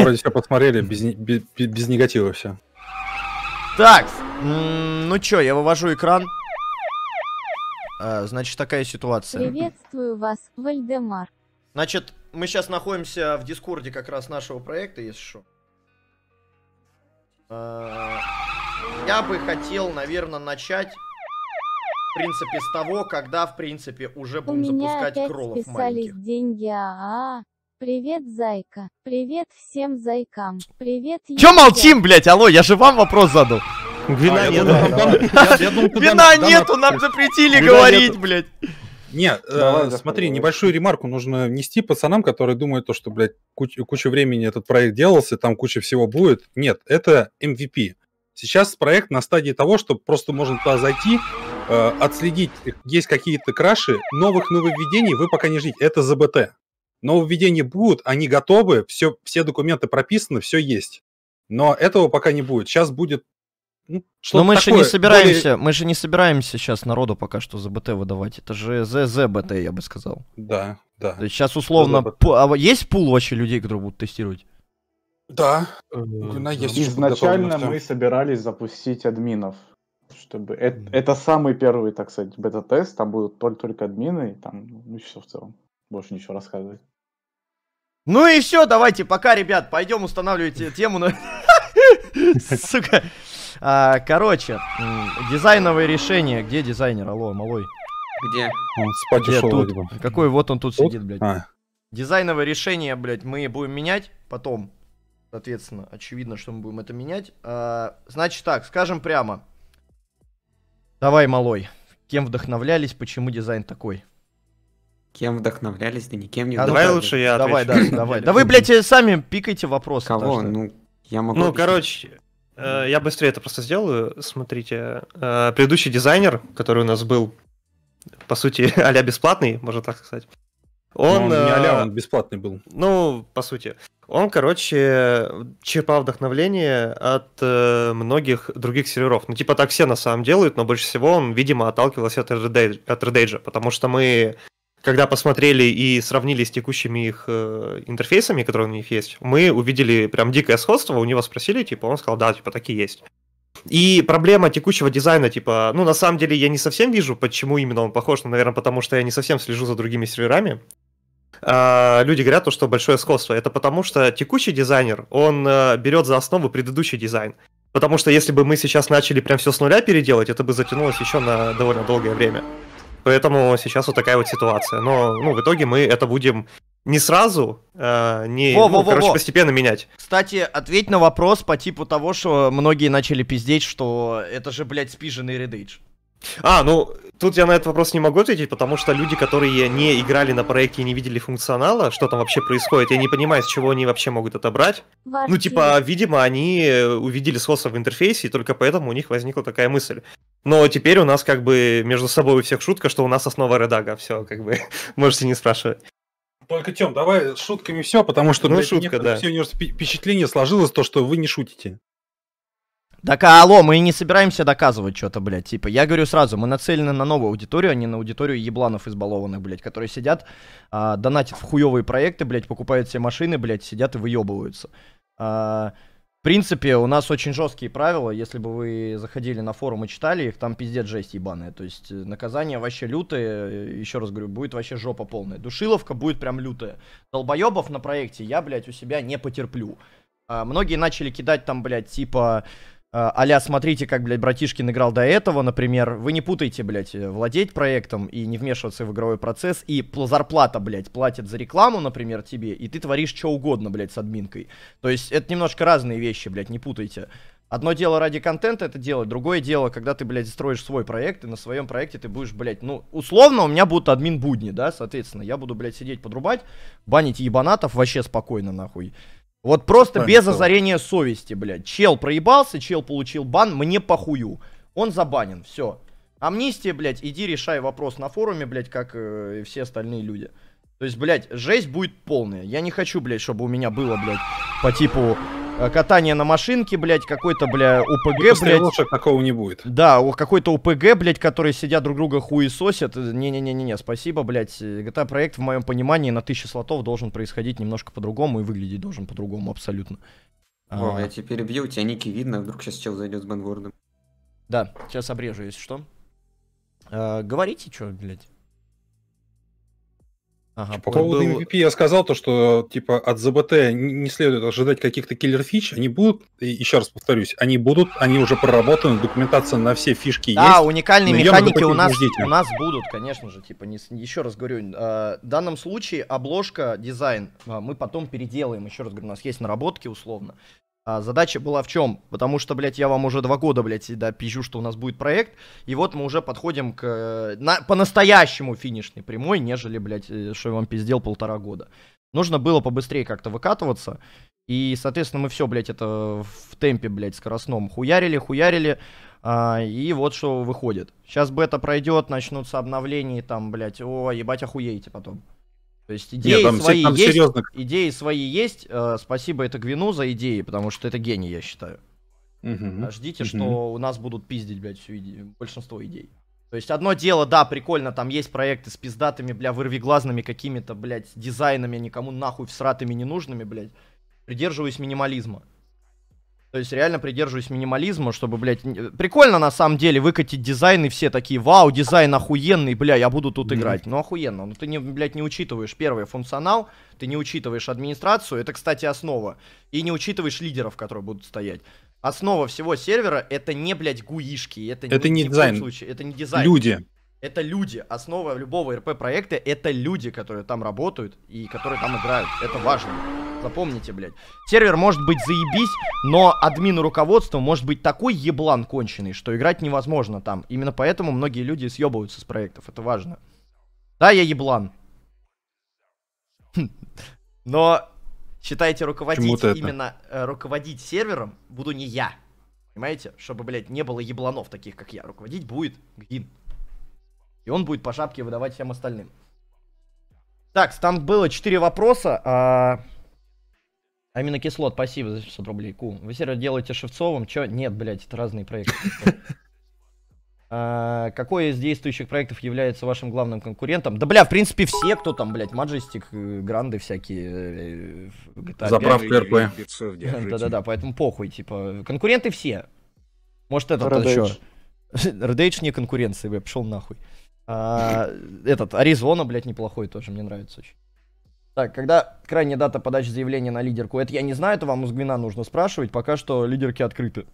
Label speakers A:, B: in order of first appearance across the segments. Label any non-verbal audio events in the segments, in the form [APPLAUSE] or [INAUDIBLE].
A: Вроде все посмотрели, без, без, без негатива все.
B: Так, ну чё, я вывожу экран. А, значит, такая ситуация.
A: Приветствую вас, Вальдемар.
B: Значит, мы сейчас находимся в дискорде как раз нашего проекта, если что. А, я бы хотел, наверное, начать, в принципе, с того, когда, в принципе, уже будем запускать кролов маленьких.
A: деньги, а, -а, -а. Привет, зайка. Привет всем зайкам. Привет. Чё молчим,
B: блять? Алло, я же вам вопрос задал. Вина а,
A: нету.
B: [LAUGHS] Вина нету, нам запретили говорить, блять.
A: Не, э, смотри, небольшую ремарку нужно нести пацанам, которые думают, то, что, блядь, куча, куча времени этот проект делался, там куча всего будет. Нет, это MVP. Сейчас проект на стадии того, что просто можно туда зайти, э, отследить, есть какие-то краши, новых нововведений вы пока не ждите. Это ЗБТ нововведения будут, они готовы, все, все документы прописаны, все есть. Но этого пока не будет. Сейчас будет ну, Но мы такое. же не собираемся, более...
B: мы же не собираемся сейчас народу пока что за БТ выдавать. Это же ЗЗБТ, я бы сказал. Да, да. То есть сейчас условно п... а есть пул вообще людей, которые будут тестировать?
C: Да.
D: Э, есть Изначально мы
C: собирались запустить админов, чтобы это, это самый первый, так сказать, бета-тест. Там будут только только админы, и там ну все в целом. Больше ничего рассказывать. Ну и все, давайте,
B: пока, ребят, пойдем устанавливать тему. [LAUGHS] Сука. А, короче, дизайновое решение, Где дизайнер? Алло, малой. Где? Он спать Где тут? Какой? Вот он тут, сидит, блядь. А. Дизайновое решение, блядь, мы будем менять потом. Соответственно, очевидно, что мы будем это менять. А, значит так, скажем прямо. Давай, малой. Кем вдохновлялись, почему дизайн такой?
E: Кем вдохновлялись, да никем не а Давай лучше я Давай, да, давай. Да вы, блядь, э, сами пикайте вопросы. Кого? Ну, я могу... Ну, короче, э, я быстрее это просто сделаю. Смотрите, э, предыдущий дизайнер, который у нас был, по сути, [LAUGHS] а бесплатный, можно так сказать. Он, он не а он бесплатный был. Ну, по сути. Он, короче, черпал вдохновление от э, многих других серверов. Ну, типа так все на самом делают, но больше всего он, видимо, отталкивался от RedEdge, от потому что мы когда посмотрели и сравнили с текущими их э, интерфейсами, которые у них есть, мы увидели прям дикое сходство, у него спросили, типа, он сказал, да, типа, такие есть. И проблема текущего дизайна, типа, ну, на самом деле, я не совсем вижу, почему именно он похож, но, ну, наверное, потому что я не совсем слежу за другими серверами. А, люди говорят, то, что большое сходство. Это потому, что текущий дизайнер, он а, берет за основу предыдущий дизайн. Потому что если бы мы сейчас начали прям все с нуля переделать, это бы затянулось еще на довольно долгое время. Поэтому сейчас вот такая вот ситуация. Но ну, в итоге мы это будем не сразу, э, не, во, ну, во, короче, во. постепенно менять.
B: Кстати, ответь на вопрос по типу того, что многие начали пиздеть, что это же, блядь, спиженный редейдж.
E: А, ну, тут я на этот вопрос не могу ответить, потому что люди, которые не играли на проекте и не видели функционала, что там вообще происходит, я не понимаю, с чего они вообще могут это брать.
B: Ну, типа,
E: видимо, они э, увидели способ в интерфейсе, и только поэтому у них возникла такая мысль. Но теперь у нас как бы между собой у всех шутка, что у нас основа редага. Все, как бы, [LAUGHS] можете не спрашивать.
A: Только, Тём, давай шутками все, потому что ну, шутка, да. все впечатление
B: сложилось то, что вы не шутите. Так, а, алло, мы не собираемся доказывать что-то, блядь, типа, я говорю сразу, мы нацелены на новую аудиторию, а не на аудиторию ебланов избалованных, блядь, которые сидят, а, донатят в хуёвые проекты, блядь, покупают все машины, блядь, сидят и выебываются. А, в принципе, у нас очень жесткие правила, если бы вы заходили на форум и читали их, там пиздец жесть ебаная, то есть э, наказание вообще лютое, еще раз говорю, будет вообще жопа полная, душиловка будет прям лютая, долбоебов на проекте я, блядь, у себя не потерплю. А, многие начали кидать там, блядь, типа а смотрите, как, блядь, братишкин играл до этого, например, вы не путайте, блядь, э, владеть проектом и не вмешиваться в игровой процесс, и зарплата, блядь, платят за рекламу, например, тебе, и ты творишь что угодно, блядь, с админкой. То есть это немножко разные вещи, блядь, не путайте. Одно дело ради контента это делать, другое дело, когда ты, блядь, строишь свой проект, и на своем проекте ты будешь, блядь, ну, условно, у меня будут админ будни, да, соответственно, я буду, блядь, сидеть подрубать, банить ебанатов вообще спокойно, нахуй. Вот просто без ну озарения совести, блядь. Чел проебался, чел получил бан, мне похую. Он забанен, все. Амнистия, блядь, иди решай вопрос на форуме, блядь, как э, все остальные люди. То есть, блядь, жесть будет полная. Я не хочу, блядь, чтобы у меня было, блядь, по типу Э, катание на машинке, блядь, какой-то, бля, УПГ, блядь.
A: такого не будет.
B: Да, какой-то УПГ, блядь, которые сидят друг друга хуесосят. Не-не-не-не, не, спасибо, блядь. Э, GTA проект, в моем понимании, на тысячи слотов должен происходить немножко по-другому и выглядеть должен по-другому абсолютно.
E: О, а... я тебя перебью, у тебя ники видно, вдруг сейчас чел зайдет с бэнвордом. Да,
B: сейчас обрежу, если что.
E: А, говорите, что, блядь.
B: Ага, По поводу был...
A: MVP я сказал то, что типа от ZBT не следует ожидать каких-то киллер фич, они будут, и еще раз повторюсь, они будут, они уже проработаны, документация на все фишки да, есть. Да, уникальные механики у нас, у
B: нас будут, конечно же, типа, не, еще раз говорю, э, в данном случае обложка, дизайн э, мы потом переделаем, еще раз говорю, у нас есть наработки условно, а задача была в чем? Потому что, блядь, я вам уже два года, блядь, да, пизжу, что у нас будет проект, и вот мы уже подходим к э, на, по-настоящему финишной прямой, нежели, блядь, э, что я вам пиздел полтора года. Нужно было побыстрее как-то выкатываться, и, соответственно, мы все, блядь, это в темпе, блядь, скоростном хуярили, хуярили, а, и вот что выходит. Сейчас бета пройдет, начнутся обновления, там, блядь, о, ебать, охуеете потом. То есть идеи Нет, там, свои там есть, серьезно. идеи свои есть. Э, спасибо это Гвину за идеи, потому что это гений, я считаю.
A: Угу. Ждите, угу. что
B: у нас будут пиздить, блядь, всю иде... большинство идей. То есть одно дело, да, прикольно, там есть проекты с пиздатыми, бля, вырвиглазными какими-то, блядь, дизайнами, никому нахуй всратыми ненужными, блядь. Придерживаюсь минимализма. То есть реально придерживаюсь минимализма, чтобы, блядь, прикольно на самом деле выкатить дизайн, и все такие, вау, дизайн охуенный, бля, я буду тут mm играть. Ну охуенно, но ну, ты, не, блядь, не учитываешь, первый функционал, ты не учитываешь администрацию, это, кстати, основа, и не учитываешь лидеров, которые будут стоять. Основа всего сервера это не, блядь, гуишки, это, это не, не дизайн, случае, это не дизайн. Люди. Это люди. Основа любого РП-проекта это люди, которые там работают и которые там играют. Это важно. Запомните, блядь. Сервер может быть заебись, но админу руководства может быть такой еблан конченый, что играть невозможно там. Именно поэтому многие люди съебываются с проектов, это важно. Да, я еблан. [LAUGHS] Но считайте, руководить именно э, руководить сервером буду не я. Понимаете? Чтобы, блядь, не было ебланов таких, как я. Руководить будет Гин. И он будет по шапке выдавать всем остальным. Так, там было 4 вопроса. А... Аминокислот, спасибо за 600 рублей. Ку. Вы сервер делаете Шевцовым? Чё? Нет, блядь, это разные проекты. [LAUGHS] А, какой из действующих проектов является вашим главным конкурентом? Да, бля, в принципе, все, кто там, блядь, Маджестик, э, Гранды всякие. Э, GTA Заправка RP. [LAUGHS] Да-да-да, поэтому похуй, типа, конкуренты все. Может, этот еще. Red [LAUGHS] не конкуренция, я пошел нахуй. А, этот, Аризона, блядь, неплохой тоже, мне нравится очень. Так, когда крайняя дата подачи заявления на лидерку? Это я не знаю, это вам у Сгвина нужно спрашивать. Пока что лидерки открыты.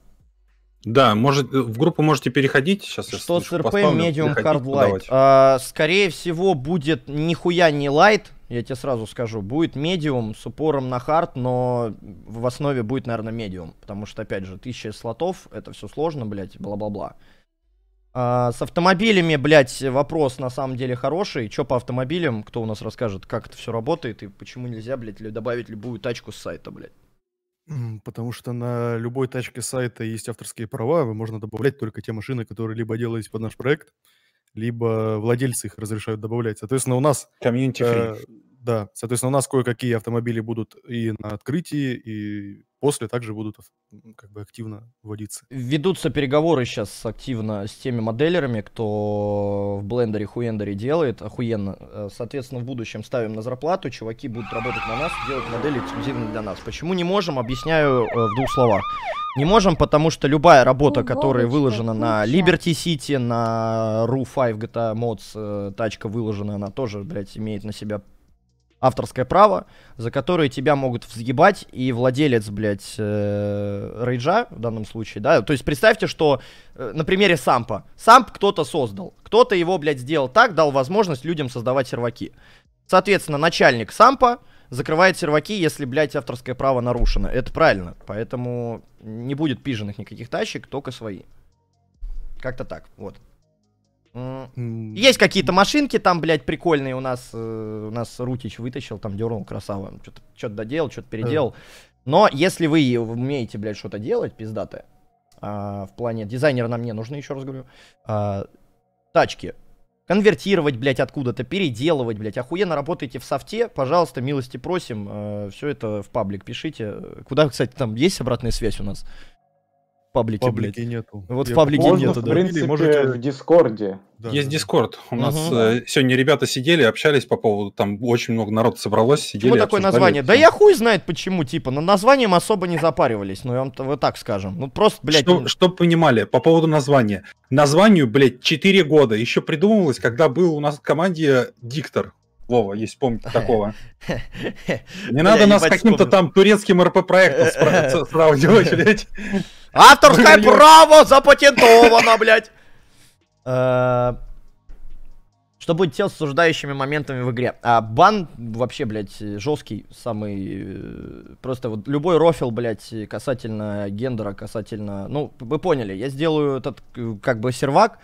A: Да, может, э, в группу можете
B: переходить. Сейчас что я с РП Medium Hard Light? А, скорее всего, будет нихуя не лайт, я тебе сразу скажу. Будет медиум с упором на хард, но в основе будет, наверное, медиум. Потому что, опять же, тысяча слотов, это все сложно, блядь, бла-бла-бла. А, с автомобилями, блядь, вопрос на самом деле хороший. Че по автомобилям? Кто у нас расскажет, как это все работает и почему нельзя, блядь, добавить любую тачку с сайта, блядь?
D: Потому что на любой тачке сайта есть авторские права, вы можно добавлять только те машины, которые либо делались под наш проект, либо владельцы их разрешают добавлять. Соответственно, у нас... Комьюнити э, Да, соответственно, у нас кое-какие автомобили будут и на открытии, и после также будут как бы активно вводиться.
B: Ведутся переговоры сейчас активно с теми моделерами, кто в блендере, хуендере делает, охуенно. Э, соответственно, в будущем ставим на зарплату, чуваки будут работать на нас, делать модели эксклюзивно для нас. Почему не можем, объясняю э, в двух словах. Не можем, потому что любая работа, ну, которая выложена куча. на Liberty City, на Ru5 GTA Mods, э, тачка выложена, она тоже, блядь, имеет на себя авторское право, за которое тебя могут взгибать и владелец, блядь, э, рейджа в данном случае, да, то есть представьте, что э, на примере сампа, самп кто-то создал, кто-то его, блядь, сделал так, дал возможность людям создавать серваки. Соответственно, начальник сампа закрывает серваки, если, блядь, авторское право нарушено. Это правильно, поэтому не будет пиженных никаких тачек, только свои. Как-то так, вот. Есть какие-то машинки там, блядь, прикольные. У нас, э, у нас Рутич вытащил, там дернул красава. Что-то доделал, что-то переделал. Но если вы умеете, блядь, что-то делать, пиздатое, а, в плане дизайнера нам не нужны, еще раз говорю, а, тачки, конвертировать, блядь, откуда-то, переделывать, блядь, охуенно работаете в софте, пожалуйста, милости просим, э, все это в паблик пишите. Куда, кстати, там есть обратная связь у нас? паблике, паблике блядь. нету. Ну вот Я в паблике можно, нету, да. В принципе, можете...
C: в Дискорде.
A: Да, Есть да. Дискорд. У угу. нас э, сегодня ребята сидели, общались по поводу, там очень много народ собралось, сидели. Почему такое название?
B: Да я хуй знает почему, типа, Но названием особо
A: не запаривались, ну, я вам вот так скажем. Ну, просто, блядь... Что, не... Чтоб понимали, по поводу названия. Названию, блядь, 4 года. Еще придумывалось, когда был у нас в команде диктор. Вова, если помните такого.
E: [LAUGHS] Не надо нас каким-то
A: там турецким РП-проектом сравнивать, [LAUGHS] блядь.
B: Авторское право запатентовано, блядь. Э, что будет с осуждающими моментами в игре? А бан вообще, блядь, жесткий самый. Э, просто вот любой рофил, блядь, касательно гендера, касательно. Ну, вы поняли, я сделаю этот, э, как бы, сервак,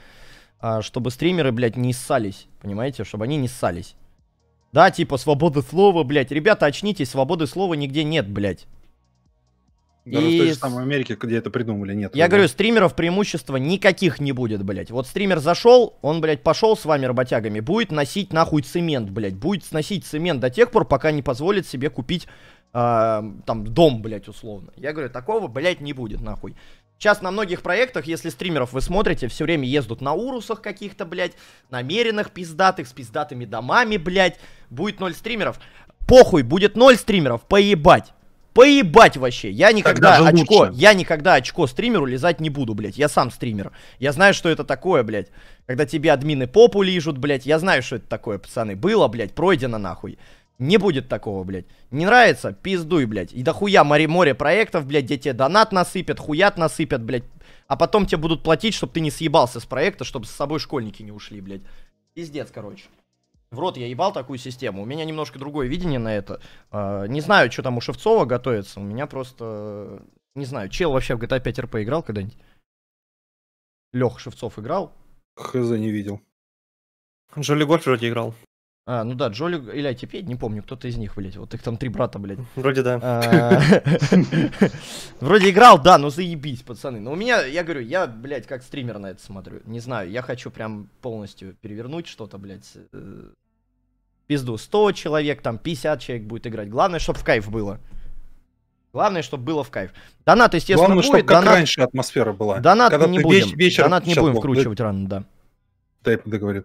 B: а, чтобы стримеры, блядь, не ссались. Понимаете? Чтобы они не ссались. Да, типа, свободы слова, блядь. Ребята, очнитесь, свободы слова нигде нет, блядь. Даже и... в той же
A: самой Америке, где это придумали, нет. Я да. говорю,
B: стримеров преимущества никаких не будет, блядь. Вот стример зашел, он, блядь, пошел с вами работягами, будет носить нахуй цемент, блядь. Будет сносить цемент до тех пор, пока не позволит себе купить э, там дом, блядь, условно. Я говорю, такого, блядь, не будет, нахуй. Сейчас на многих проектах, если стримеров вы смотрите, все время ездут на урусах каких-то, блядь, намеренных пиздатых, с пиздатыми домами, блядь. Будет ноль стримеров. Похуй, будет ноль стримеров, поебать. Поебать вообще. Я никогда очко, лучше. я никогда очко стримеру лизать не буду, блядь. Я сам стример. Я знаю, что это такое, блядь. Когда тебе админы попу лижут, блядь. Я знаю, что это такое, пацаны. Было, блядь, пройдено нахуй. Не будет такого, блядь. Не нравится? Пиздуй, блядь. И дохуя море-море проектов, блядь, где тебе донат насыпят, хуят насыпят, блядь. А потом тебе будут платить, чтобы ты не съебался с проекта, чтобы с собой школьники не ушли, блядь. Пиздец, короче. В рот я ебал такую систему. У меня немножко другое видение на это. А, не знаю, что там у Шевцова готовится. У меня просто... Э, не знаю, чел вообще в GTA 5 РП играл когда-нибудь? Лех Шевцов
A: играл? Хз, не видел.
B: Джоли Гольф вроде играл. А, ну да, Джоли или Айтипед, не помню, кто-то из них, блядь. Вот их там три брата, блядь. Вроде да. А, [LAUGHS] вроде играл, да, но заебись, пацаны. Но у меня, я говорю, я, блядь, как стример на это смотрю. Не знаю, я хочу прям полностью перевернуть что-то, блядь, э, пизду. 100 человек, там 50 человек будет играть. Главное, чтобы в кайф было. Главное, чтобы было в кайф.
A: Донат, естественно, Главное, будет. Чтобы, донат... раньше атмосфера была. Донат Когда не будем. Вечер... Донат не будем вкручивать рано, да. Да, я договорю.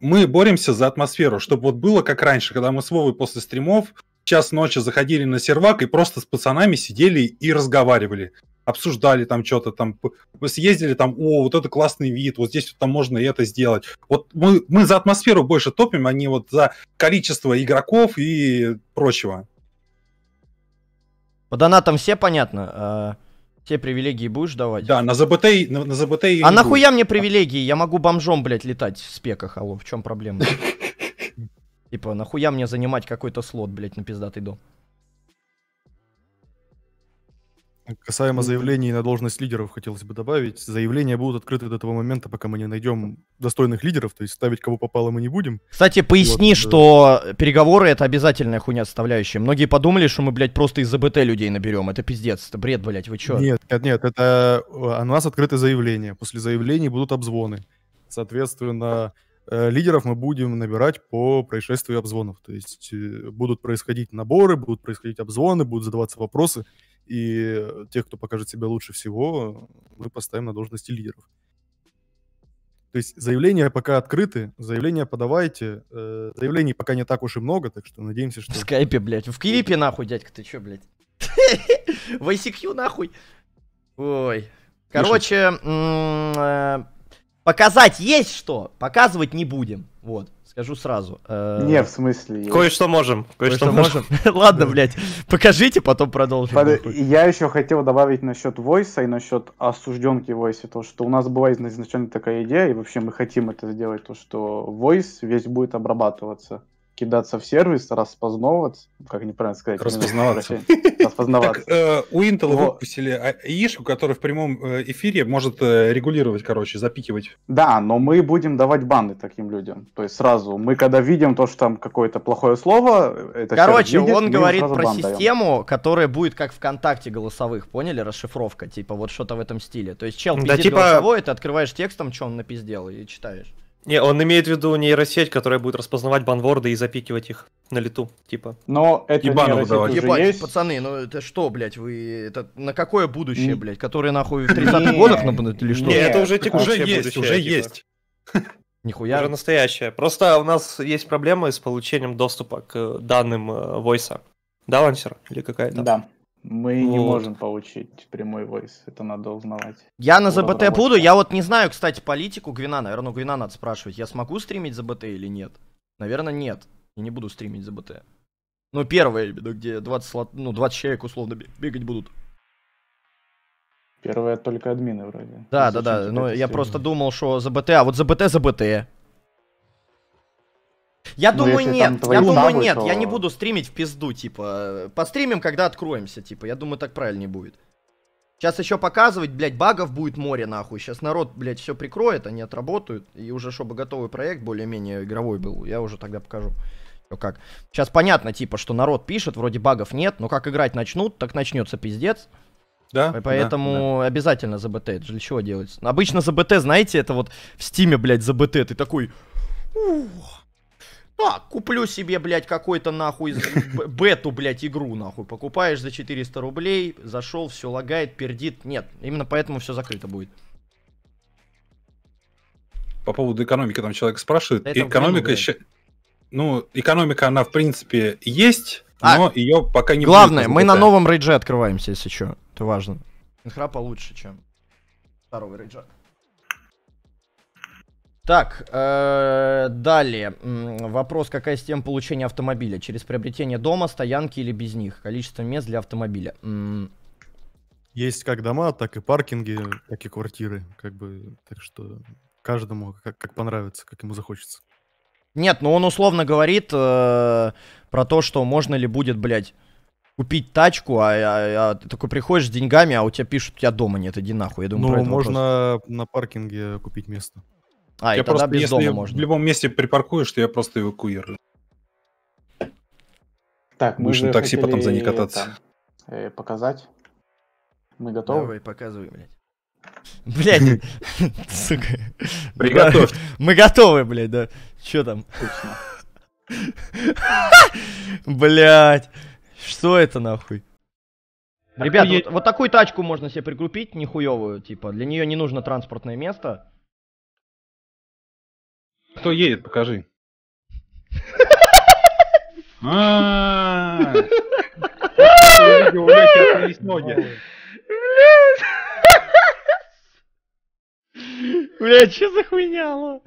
A: Мы боремся за атмосферу, чтобы вот было как раньше, когда мы с Вовой после стримов час ночи заходили на сервак и просто с пацанами сидели и разговаривали обсуждали там что-то, там съездили там, о, вот это классный вид, вот здесь вот там можно и это сделать. Вот мы, мы за атмосферу больше топим, а не вот за количество игроков и прочего. По донатам все
B: понятно? А, все привилегии будешь давать? Да, на ЗБТ... На, на ЗБТ а нахуя буду. мне привилегии? Я могу бомжом, блядь, летать в спеках, алло, в чем проблема? [LAUGHS] Типа, нахуя мне занимать какой-то слот, блядь, на пиздатый дом?
D: Касаемо заявлений на должность лидеров, хотелось бы добавить. Заявления будут открыты до того момента, пока мы не найдем достойных лидеров, то есть ставить кого попало мы не будем. Кстати, поясни, вот, э, что
B: да. переговоры это обязательная хуйня составляющая. Многие подумали, что мы, блядь, просто из БТ людей наберем. Это пиздец, это бред, блядь, вы чё? Нет,
D: нет, нет, это э, у нас открыты заявления. После заявлений будут обзвоны. Соответственно, э, лидеров мы будем набирать по происшествию обзвонов. То есть будут происходить наборы, будут происходить обзвоны, будут задаваться вопросы. И тех, кто покажет себя лучше всего, мы поставим на должности лидеров. То есть заявления пока открыты, заявления подавайте. Э, заявлений пока не так
B: уж и много, так что надеемся, что... В скайпе, блядь. В Киеве нахуй, дядька, ты чё, блядь? [LAUGHS] В ICQ нахуй. Ой. Ну Короче, э, показать есть что, показывать не будем. Вот. Скажу сразу. Э, Не, в смысле. Кое-что можем. Кое-что можем. [LAUGHS] Ладно, блядь. Покажите, потом продолжим. Я
C: еще хотел добавить насчет войса и насчет осужденки войса. То, что у нас была изначально такая идея, и вообще мы хотим это сделать, то, что войс весь будет обрабатываться кидаться в сервис, распознаваться, как неправильно сказать. Распознаваться.
A: Распознаваться. Э, у Intel выпустили а, ишку, которая в прямом э, эфире может э, регулировать, короче, запикивать. Да, но мы будем давать баны таким людям.
C: То есть сразу, мы когда видим то, что там какое-то плохое слово, это Короче, он говорит про
B: систему, которая будет как ВКонтакте голосовых, поняли? Расшифровка, типа вот что-то в этом стиле. То есть чел пиздит типа... голосовой, ты открываешь текстом, что он напиздел, и читаешь.
E: Не, он имеет в виду нейросеть, которая будет распознавать банворды и запикивать их на лету, типа. Но это Ебану нейросеть уже Ебать, есть.
B: пацаны, ну это что, блядь, вы... Это на какое будущее, не. блядь? Которое, нахуй, в 30-х годах, или что? Нет, это уже текущее уже есть, уже типа. есть.
E: [LAUGHS] Нихуя. Уже настоящее. Просто у нас есть проблемы с получением доступа к данным э, войса. Да, Лансер? Или какая-то? Да.
C: Мы вот. не можем получить прямой войс, это надо узнавать.
E: Я на ЗБТ буду, я вот не знаю, кстати,
B: политику Гвина, наверное, у Гвина надо спрашивать, я смогу стримить ЗБТ или нет? Наверное, нет, я не буду стримить ЗБТ. Ну, первое, где 20, ну, 20 человек условно бегать будут.
C: Первое только админы вроде. Да, ну, да, да, но я просто
B: думал, что ЗБТ, а вот ЗБТ, ЗБТ.
C: Я ну, думаю, нет. Я
B: думаю, нет. То... Я не буду стримить в пизду, типа. Постримим, когда откроемся, типа. Я думаю, так правильнее будет. Сейчас еще показывать, блядь, багов будет море, нахуй. Сейчас народ, блядь, все прикроет, они отработают. И уже, чтобы готовый проект более-менее игровой был, я уже тогда покажу. Ну как. Сейчас понятно, типа, что народ пишет, вроде багов нет, но как играть начнут, так начнется пиздец. Да, Поэтому да, да. обязательно за БТ, это для чего делать. Обычно за БТ, знаете, это вот в стиме, блядь, за БТ, ты такой... Ух, так, куплю себе, блядь, какой-то нахуй бету, блядь, игру, нахуй. Покупаешь за 400 рублей, зашел, все лагает, пердит. Нет, именно поэтому все закрыто будет.
A: По поводу экономики там человек спрашивает. Да экономика еще... Ну, экономика, она, в принципе, есть, а, но ее пока не Главное, мы на новом
B: рейдже открываемся, если что. Это важно.
A: Инхра получше, чем старого рейджа.
B: Так, э, далее. Вопрос, какая система получения автомобиля? Через приобретение дома, стоянки или без них? Количество мест для автомобиля.
D: Есть как дома, так и паркинги, так и квартиры. Как бы, так что каждому как, как понравится, как ему захочется.
B: Нет, ну он условно говорит э, про то, что можно ли будет, блядь, купить тачку, а, а, а ты такой приходишь с деньгами, а у тебя пишут, у тебя дома нет, иди нахуй. Я думаю, ну, можно
D: вопрос. на паркинге купить место.
A: А, я и просто, тогда без если дома можно. в любом месте припаркуешь, то я просто эвакуирую.
C: Так, мы Будешь такси потом за ней кататься. Там, э, показать. Мы готовы? Давай, показывай, блядь.
B: [LAUGHS] Блядь, [LAUGHS] сука. Приготовь. Мы готовы, блядь, да. Чё там? [LAUGHS] Блядь, что это нахуй? Ребята, ну вот, такую тачку можно себе прикрупить, нихуевую, типа, для нее не нужно транспортное место.
A: Кто едет, покажи. [LAUGHS] А. Бля, что
C: за хуйня?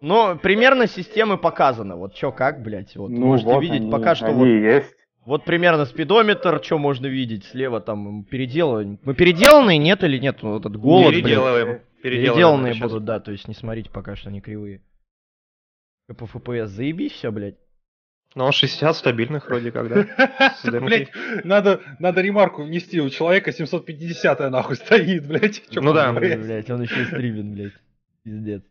B: Ну, примерно системы показаны. Вот что как, блядь. Вот ну можете видеть пока что. вот, есть. Вот примерно спидометр, что можно видеть. Слева там переделываем. Мы переделанные, нет или нет? Вот этот голод, Переделываем. Блядь. Переделанные, Переделанные будут, да, то есть не смотрите пока что они кривые. По FPS заебись все,
E: блядь. Ну, 60 стабильных вроде как,
A: да? [LAUGHS] Блять, надо, надо ремарку внести, у человека 750 нахуй стоит, блять. [LAUGHS] Ну да. блядь, он еще и стримит,
B: блять. Пиздец.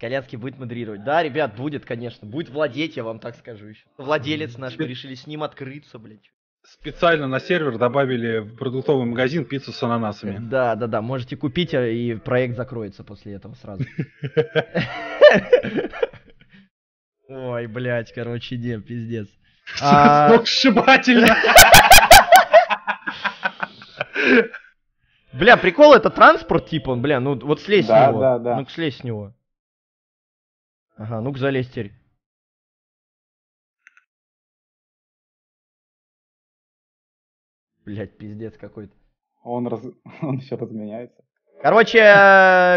B: Коляцки будет модерировать. Да, ребят, будет, конечно. Будет владеть, я вам так скажу еще. Владелец наш, мы решили с ним открыться, блядь
A: специально на сервер добавили в продуктовый магазин пиццу с ананасами. Э, да, да, да, можете купить,
B: э, и проект закроется после этого сразу. Ой, блядь, короче, не, пиздец. [LAUGHS] А, сногсшибательно! [LAUGHS] Бля, прикол, это транспорт, типа, он, бля, ну вот слезь с него. Да, да, да. Ну-ка слезь с него. Ага, ну-ка залезь теперь. Блять, пиздец какой-то. Он, раз... [LAUGHS] он еще разменяется. Короче,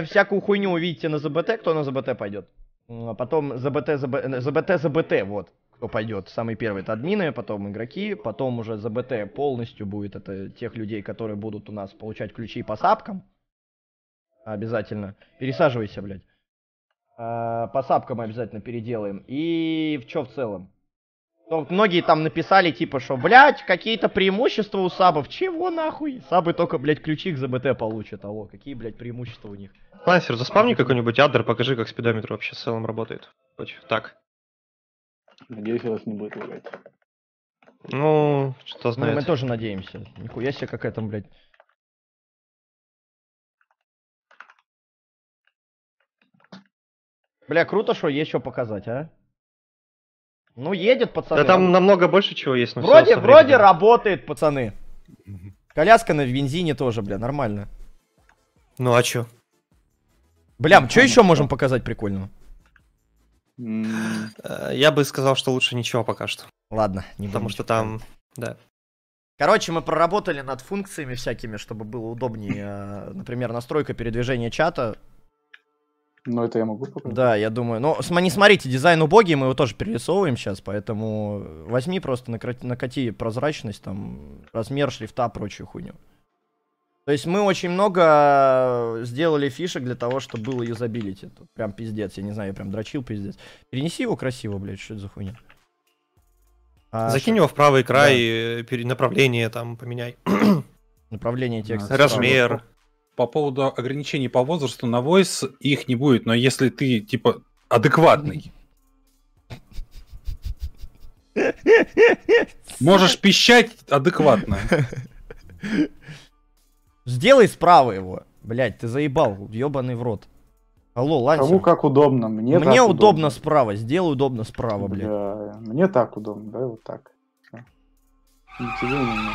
B: всякую хуйню увидите на ЗБТ, кто на ЗБТ пойдет. А потом ЗБТ, ЗБ... ЗБТ, ЗБТ, вот, кто пойдет. Самый первый это админы, потом игроки, потом уже ЗБТ полностью будет. Это тех людей, которые будут у нас получать ключи по сапкам. Обязательно. Пересаживайся, блядь. А, по сапкам обязательно переделаем. И в чё в целом? Но многие там написали, типа, что, блядь, какие-то преимущества у сабов. Чего нахуй? Сабы только, блядь, ключи к ЗБТ получат. Алло, какие, блядь, преимущества у них?
E: Лансер, заспавни какой-нибудь аддер, покажи, как спидометр вообще в целом работает.
B: Так. Надеюсь, у вас не будет лагать.
E: Ну, что
B: знает. Ну, мы тоже надеемся. Нихуя себе какая там, блядь. Бля, круто, что есть что показать, а? Ну, едет, пацаны. Да там намного
E: больше чего есть. Вроде, вроде
B: работает, пацаны. Коляска на бензине тоже, бля, нормально. Ну
E: а чё? Бля, ну, что еще можем показать прикольного? Э, я бы сказал, что лучше ничего пока что. Ладно, не Потому что там, да.
B: Короче, мы проработали над функциями всякими, чтобы было удобнее, э, например, настройка передвижения чата,
C: ну, это я могу показать.
B: Да, я думаю. Ну, не смотрите, дизайн убогий, мы его тоже перерисовываем сейчас, поэтому э, возьми просто, накати, накати прозрачность, там, размер шрифта, прочую хуйню. То есть мы очень много э, сделали фишек для того, чтобы было юзабилити. Тут прям пиздец, я не знаю, я прям дрочил пиздец. Перенеси
E: его красиво, блядь, что это за хуйня? А, Закинь его в правый край, да. Э, направление там поменяй. Направление текста. Размер
A: по поводу ограничений по возрасту на войс их не будет, но если ты, типа, адекватный, можешь пищать
B: адекватно. Сделай справа его. Блять, ты заебал, ебаный в рот. Алло, Лансер. Кому
C: как удобно. Мне, мне удобно.
B: удобно справа, сделай удобно справа, блядь. Бля, мне так удобно, да, вот так. Тебе не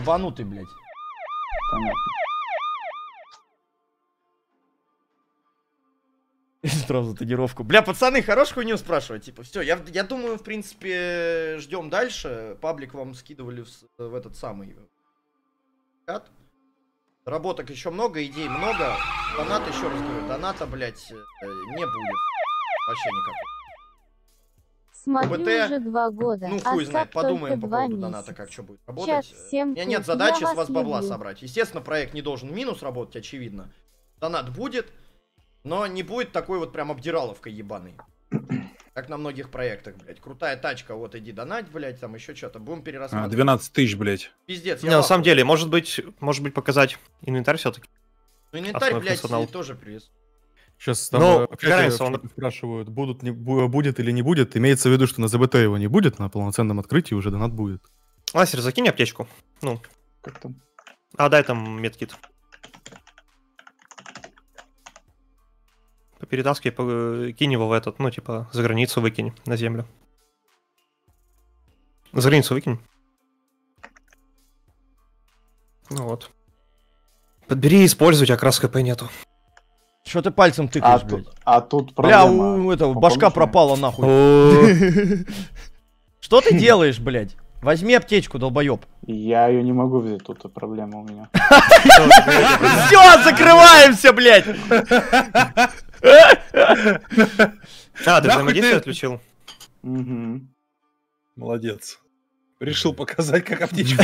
B: Ебанутый, блядь. Понятно. [LAUGHS] Сразу тонировку. Бля, пацаны, хорош хуйню спрашивать. Типа, все, я, я думаю, в принципе, ждем дальше. Паблик вам скидывали в, в этот самый Работок еще много, идей много. Донат, еще раз говорю, доната, блядь, э, не будет. Вообще никак.
A: Смотрю ОБТ, уже два года. Ну, а хуй знает, подумаем по поводу месяца. доната, как что будет работать. Всем У меня нет задачи Я с вас люблю. бабла собрать.
B: Естественно, проект не должен минус работать, очевидно. Донат будет. Но не будет такой вот прям обдираловкой ебаной. [CLEARS THROAT] Как на многих проектах, блядь. Крутая тачка, вот иди донать, блядь, там еще что-то. Будем перерасматривать. А, 12 тысяч, блядь. Пиздец. Не, на самом
E: деле, может быть, может быть показать инвентарь все-таки. Ну, инвентарь, Основной блядь, функционал.
B: тоже привез.
E: Сейчас ну, там э, Но, опять он... спрашивают, будут,
D: не, будет или не будет. Имеется в виду, что на ЗБТ его не будет, на полноценном открытии уже донат будет.
E: Ласер, закинь аптечку. Ну. Как там? А, дай там медкит. Перетаскивай, э, кинь его в этот, ну, типа, за границу выкинь на землю. За границу выкинь. Ну вот. Подбери и используй, у тебя крас нету.
B: Что ты пальцем а тыкаешь, а блядь? Тут, а тут проблема. Бля, у этого башка пропала нахуй. Что ты делаешь, блядь? Возьми аптечку,
C: долбоеб. Я ее не могу взять, тут проблема у меня. [LAUGHS] Все,
A: закрываемся, блядь! А, ты взаимодействие отключил? Молодец. Решил показать, как аптечку.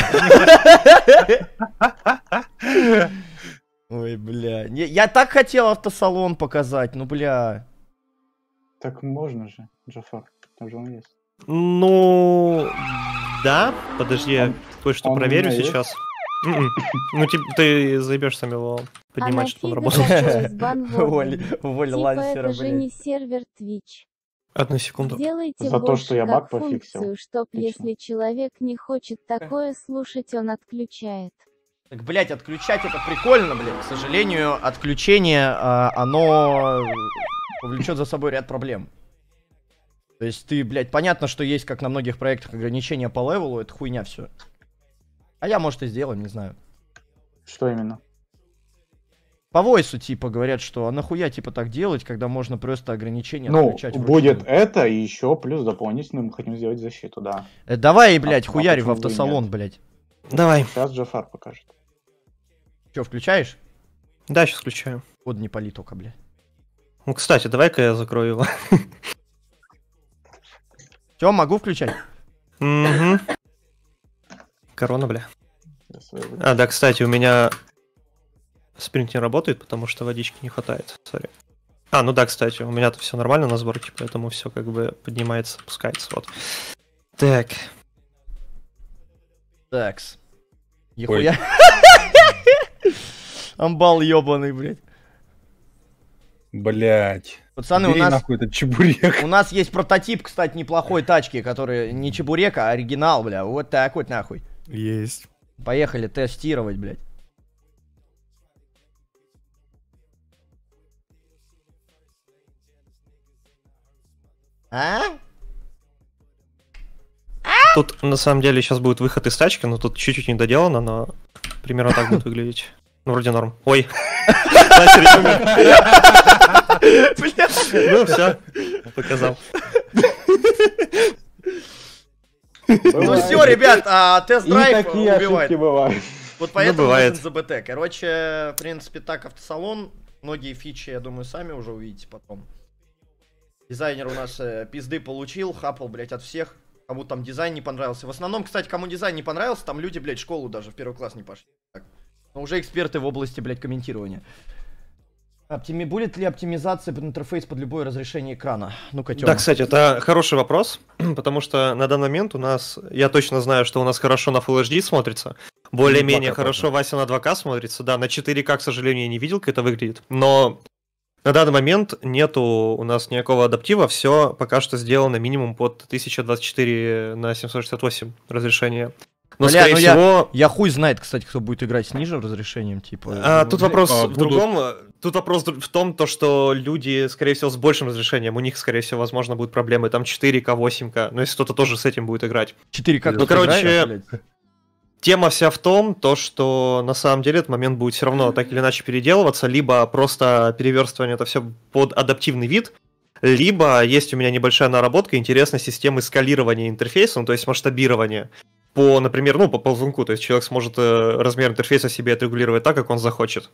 A: Ой,
B: бля. Я так хотел автосалон показать, ну бля. Так
C: можно же, Джафар, там же он есть.
E: Ну, да, подожди, я кое-что проверю сейчас. М-м. Ну, типа, ты заебешь сам его поднимать, чтобы он работал. Уволь [LAUGHS] типа, лансера, это же не
A: сервер Twitch.
E: Одну секунду.
A: Делайте За то, что я баг пофиксил. Функцию, чтоб, если человек не хочет такое слушать, он отключает.
B: Так, блядь, отключать это прикольно, блядь. К сожалению, отключение, а, оно повлечет за собой ряд проблем. То есть ты, блядь, понятно, что есть, как на многих проектах, ограничения по левелу, это хуйня все. А я, может, и сделаю, не знаю. Что именно? По войсу, типа, говорят, что а нахуя, типа, так делать, когда можно просто ограничения ну, отключать вручную. будет
C: это, и еще плюс дополнительно мы хотим сделать защиту, да.
B: Э, давай, блядь, а, хуярь а в автосалон, блядь. Давай.
C: Сейчас Джафар покажет. Че, включаешь?
B: Да, сейчас включаю. Вот не пали только, блядь.
E: Ну, кстати, давай-ка я закрою его.
B: Все, могу включать?
E: Угу. Корона, бля. А, да, кстати, у меня спринт не работает, потому что водички не хватает. Сори. А, ну да, кстати, у меня-то все нормально на сборке, поэтому все как бы поднимается, опускается. Вот. Так.
B: Такс. Нихуя.
E: [LAUGHS] Амбал
B: ебаный, блядь.
A: Блять. Пацаны, Бери у нас... нахуй этот чебурек.
B: У нас есть прототип, кстати, неплохой тачки, который не чебурек, а оригинал, бля. Вот так вот нахуй. Есть. Поехали тестировать, блядь.
E: А? а? Тут на самом деле сейчас будет выход из тачки, но тут чуть-чуть не доделано, но примерно так будет выглядеть. Ну, вроде норм. Ой. [LAUGHS] Ну, все. Показал. Ну все, ребят, а,
B: тест-драйв убивает. Вот поэтому ну, нужен ЗБТ. Короче, в принципе, так автосалон. Многие фичи, я думаю, сами уже увидите потом. Дизайнер у нас э, пизды получил, хапал, блядь, от всех. Кому там дизайн не понравился. В основном, кстати, кому дизайн не понравился, там люди, блядь, в школу даже в первый класс не пошли. Но уже эксперты в области, блядь, комментирования. Оптими... Будет ли оптимизация под интерфейс под любое разрешение экрана? Ну-ка,
E: Да, кстати, это хороший вопрос, [CLEARS THROAT] потому что на данный момент у нас, я точно знаю, что у нас хорошо на Full HD смотрится, более-менее хорошо Вася на 2К смотрится, да, на 4К, к сожалению, я не видел, как это выглядит, но на данный момент нету у нас никакого адаптива, все пока что сделано минимум под 1024 на 768 разрешение. Но, Бля, скорее ну всего...
B: Я, я хуй знает, кстати, кто будет играть с нижним разрешением, типа. А, тут вопрос а, в другом.
E: Тут вопрос в том, то, что люди, скорее всего, с большим разрешением, у них, скорее всего, возможно, будут проблемы там 4К, 8К, ну если кто-то тоже с этим будет играть. 4К, ну, короче, а, тема вся в том, то, что на самом деле этот момент будет все равно так или иначе переделываться, либо просто переверстывание это все под адаптивный вид, либо есть у меня небольшая наработка интересной системы скалирования интерфейса, ну, то есть масштабирования по, например, ну, по ползунку, то есть человек сможет э, размер интерфейса себе отрегулировать так, как он захочет.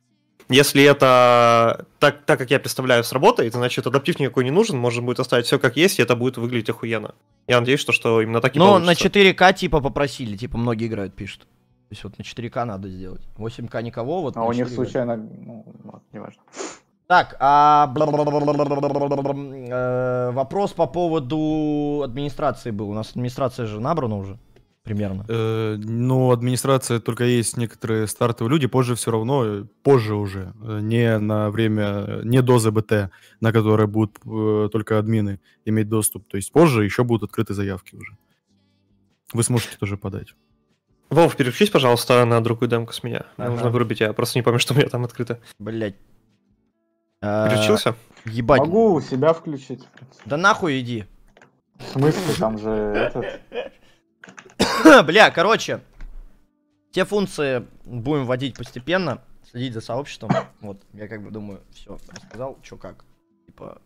E: Если это так, так как я представляю, сработает, значит, адаптив никакой не нужен, можно будет оставить все как есть, и это будет выглядеть охуенно. Я надеюсь, что, что именно так и Но получится. на
B: 4К типа попросили, типа многие играют, пишут. То есть вот на 4К надо сделать. 8К никого, вот А у них случайно, ну, неважно. Так, а... Э, вопрос по поводу администрации был. У нас администрация же набрана уже примерно? Э,
D: ну, администрация только есть некоторые стартовые люди, позже все равно, э, позже уже, э, не на время, э, не до ЗБТ, на которые будут э, только админы иметь доступ. То есть позже еще будут открыты заявки уже. Вы сможете тоже подать.
E: Вов, переключись, пожалуйста, на другую демку с меня. Ага. Нужно вырубить, я просто не помню, что у меня там открыто. Блять. А, Переключился? Ебать.
C: Могу себя включить. Да
B: нахуй иди. В смысле, там же этот... [CLEARS THROAT] Бля, короче. Те функции будем вводить постепенно. Следить за сообществом. [CLEARS THROAT] Вот, я как бы думаю, все, рассказал, что как. Типа...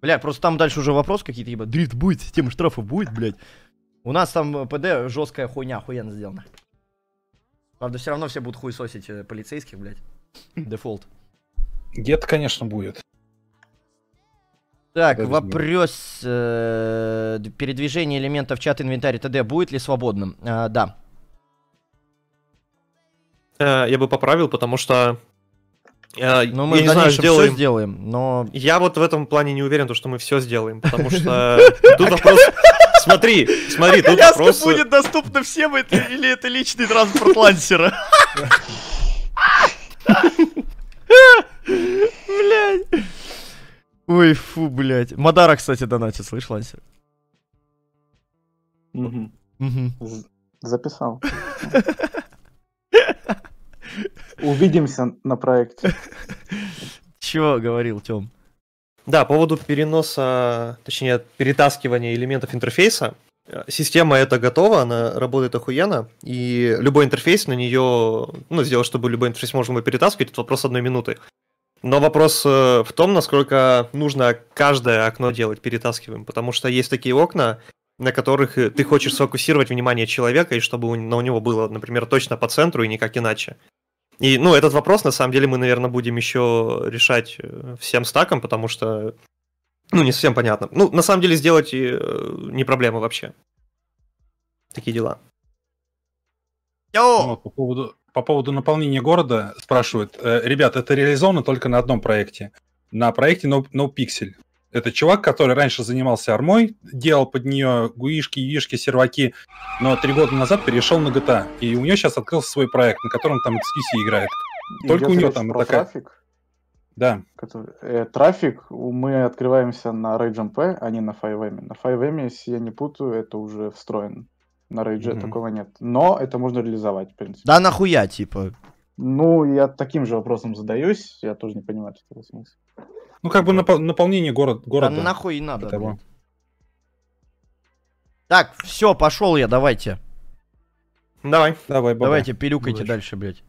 B: Бля, просто там дальше уже вопрос какие-то, типа, дрифт будет, система штрафов будет, блядь. У нас там э, ПД жесткая хуйня, охуенно сделана. Правда, все равно все будут хуесосить э, полицейских, блядь.
A: Дефолт. Гет, конечно, будет.
B: Так, Даже вопрос. Э, передвижение элементов чат-инвентарь ТД будет ли свободным? Э, да.
E: Э, я бы поправил, потому что... Э, ну, мы я в не знаю, сделаем... все сделаем, но... Я вот в этом плане не уверен, что мы все сделаем, потому что [LAUGHS] тут вопрос... Смотри, смотри, тут вопрос... будет
B: доступна всем,
D: или это личный транспорт лансера? [LAUGHS]
B: Блядь. Ой, фу, блядь. Мадара, кстати,
C: донатит, слышь, Лансер? Угу. Угу. записал.
E: [LAUGHS] Увидимся на проекте. Чего говорил Тём? Да, по поводу переноса, точнее, перетаскивания элементов интерфейса. Система эта готова, она работает охуенно, и любой интерфейс на нее, ну, сделать, чтобы любой интерфейс можно было перетаскивать, это вопрос одной минуты. Но вопрос э, в том, насколько нужно каждое окно делать перетаскиваем, потому что есть такие окна, на которых э, ты хочешь сфокусировать внимание человека, и чтобы у него было, например, точно по центру и никак иначе. И, ну, этот вопрос, на самом деле, мы, наверное, будем еще решать э, всем стаком, потому что, ну, не совсем понятно. Ну, на самом деле, сделать не проблема вообще. Такие дела.
A: Йоу! Ну, а по поводу по поводу наполнения города спрашивают. «Э, ребят, это реализовано только на одном проекте. На проекте no, no Pixel. Это чувак, который раньше занимался армой, делал под нее гуишки, юишки, серваки, но три года назад перешел на GTA. А. И у него сейчас открылся свой проект, на котором там XQC играет. Только Идет у него там про такая... трафик? Да. Который,
C: э, трафик, мы открываемся на RageMP, а не на 5M. На 5M, если я не путаю, это уже встроено. На рейдже mm-hmm. такого нет. Но это можно реализовать, в принципе. Да нахуя, типа? Ну, я таким же вопросом задаюсь. Я тоже не понимаю, что это смысл.
A: Ну, как бы напол- наполнение город, города. Да нахуй и надо. Этого.
B: Так, все, пошел я, давайте. Давай. Давай, баба. Давайте, пилюкайте дальше, блядь.